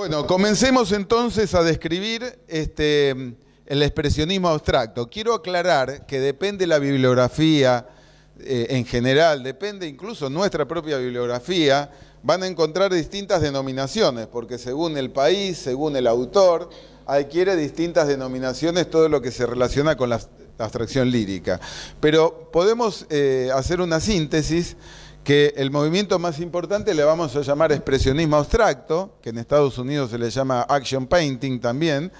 Bueno, comencemos entonces a describir este, el expresionismo abstracto. Quiero aclarar que depende la bibliografía eh, en general, depende incluso nuestra propia bibliografía, van a encontrar distintas denominaciones, porque según el país, según el autor, adquiere distintas denominaciones todo lo que se relaciona con la abstracción lírica. Pero podemos eh, hacer una síntesis que el movimiento más importante le vamos a llamar expresionismo abstracto, que en Estados Unidos se le llama action painting también,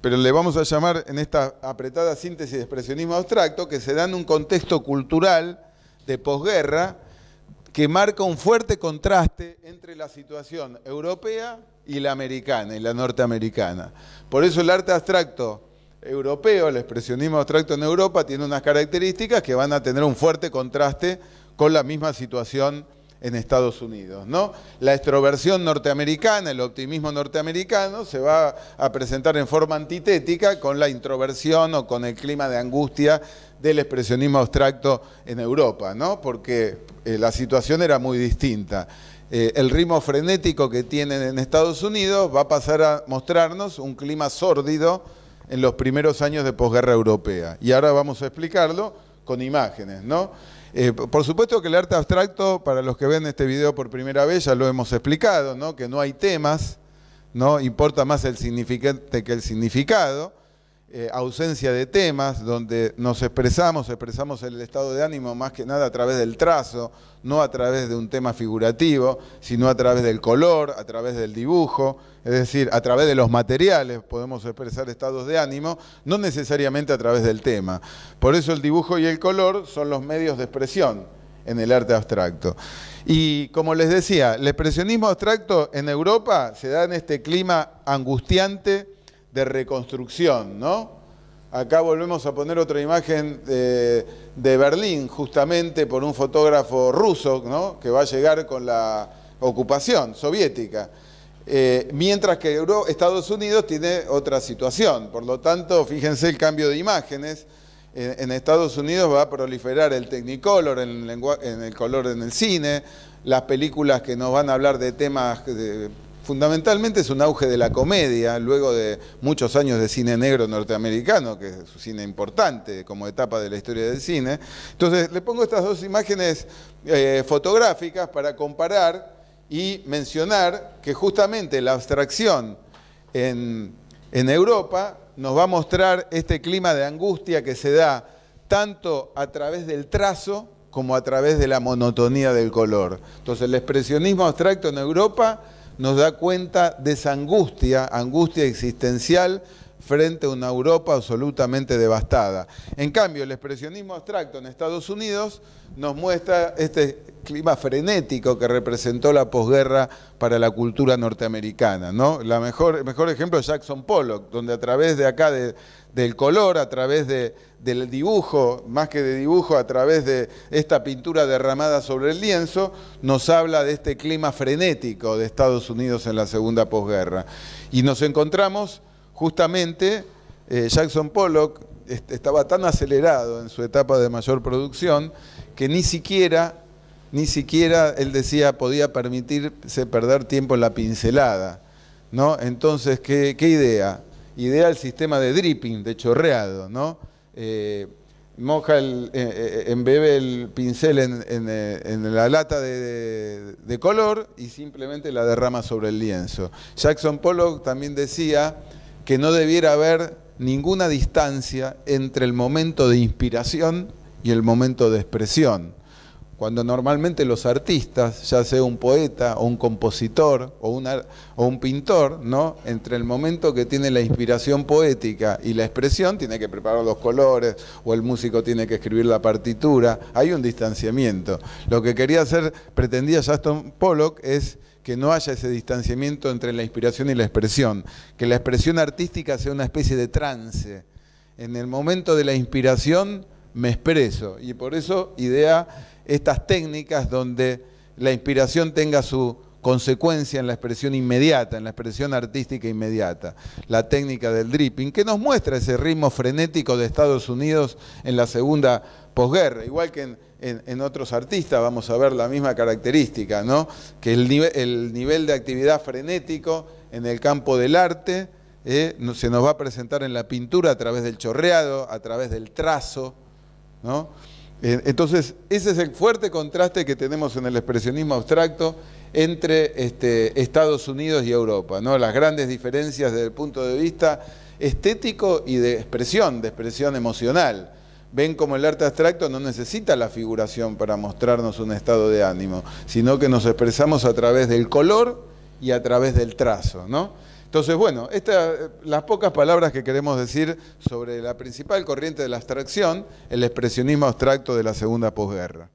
pero le vamos a llamar en esta apretada síntesis de expresionismo abstracto, que se da en un contexto cultural de posguerra que marca un fuerte contraste entre la situación europea y la americana y la norteamericana. Por eso el arte abstracto europeo, el expresionismo abstracto en Europa, tiene unas características que van a tener un fuerte contraste con la misma situación en Estados Unidos. ¿no? La extroversión norteamericana, el optimismo norteamericano, se va a presentar en forma antitética con la introversión o con el clima de angustia del expresionismo abstracto en Europa, ¿no? porque eh, la situación era muy distinta. Eh, el ritmo frenético que tienen en Estados Unidos va a pasar a mostrarnos un clima sórdido en los primeros años de posguerra europea. Y ahora vamos a explicarlo con imágenes, ¿no? Eh, por supuesto que el arte abstracto, para los que ven este video por primera vez, ya lo hemos explicado, ¿no? que no hay temas, ¿no? importa más el significante que el significado. Eh, ausencia de temas, donde nos expresamos, expresamos el estado de ánimo más que nada a través del trazo, no a través de un tema figurativo, sino a través del color, a través del dibujo, es decir, a través de los materiales podemos expresar estados de ánimo, no necesariamente a través del tema. Por eso el dibujo y el color son los medios de expresión en el arte abstracto. Y como les decía, el expresionismo abstracto en Europa se da en este clima angustiante, de reconstrucción, ¿no? Acá volvemos a poner otra imagen de, Berlín, justamente por un fotógrafo ruso, ¿no? Que va a llegar con la ocupación soviética. Eh, mientras que Estados Unidos tiene otra situación. Por lo tanto, fíjense el cambio de imágenes. En, Estados Unidos va a proliferar el Technicolor en, en el color en el cine, las películas que nos van a hablar de temas de, fundamentalmente es un auge de la comedia, luego de muchos años de cine negro norteamericano, que es un cine importante como etapa de la historia del cine. Entonces, le pongo estas dos imágenes eh, fotográficas para comparar y mencionar que justamente la abstracción en, en Europa nos va a mostrar este clima de angustia que se da tanto a través del trazo como a través de la monotonía del color. Entonces, el expresionismo abstracto en Europa nos da cuenta de esa angustia, angustia existencial, frente a una Europa absolutamente devastada. En cambio, el expresionismo abstracto en Estados Unidos nos muestra este clima frenético que representó la posguerra para la cultura norteamericana. ¿no? mejor, el mejor ejemplo es Jackson Pollock, donde a través de acá del color, a través de, del dibujo, más que de dibujo, a través de esta pintura derramada sobre el lienzo, nos habla de este clima frenético de Estados Unidos en la segunda posguerra. Y nos encontramos justamente eh, Jackson Pollock estaba tan acelerado en su etapa de mayor producción que ni siquiera, ni siquiera, él decía, podía permitirse perder tiempo en la pincelada. ¿no? Entonces, ¿qué, idea? Idea el sistema de dripping, de chorreado. ¿no? Eh, moja el, eh, embebe el pincel en, la lata de color y simplemente la derrama sobre el lienzo. Jackson Pollock también decía que no debiera haber ninguna distancia entre el momento de inspiración y el momento de expresión. Cuando normalmente los artistas, ya sea un poeta o un compositor o, un pintor, ¿no? entre el momento que tiene la inspiración poética y la expresión, tiene que preparar los colores o el músico tiene que escribir la partitura, hay un distanciamiento. Lo que quería hacer, pretendía Justin Pollock, es que no haya ese distanciamiento entre la inspiración y la expresión, que la expresión artística sea una especie de trance. En el momento de la inspiración me expreso y por eso idea estas técnicas donde la inspiración tenga su consecuencia en la expresión inmediata, en la expresión artística inmediata, la técnica del dripping, que nos muestra ese ritmo frenético de Estados Unidos en la segunda posguerra, igual que en, otros artistas vamos a ver la misma característica, ¿no? que el, el nivel de actividad frenético en el campo del arte eh, se nos va a presentar en la pintura a través del chorreado, a través del trazo, ¿no? Entonces, ese es el fuerte contraste que tenemos en el expresionismo abstracto entre este, Estados Unidos y Europa, ¿no? las grandes diferencias desde el punto de vista estético y de expresión, de expresión emocional. Ven como el arte abstracto no necesita la figuración para mostrarnos un estado de ánimo, sino que nos expresamos a través del color y a través del trazo. ¿no? Entonces, bueno, estas las pocas palabras que queremos decir sobre la principal corriente de la abstracción, el expresionismo abstracto de la segunda posguerra.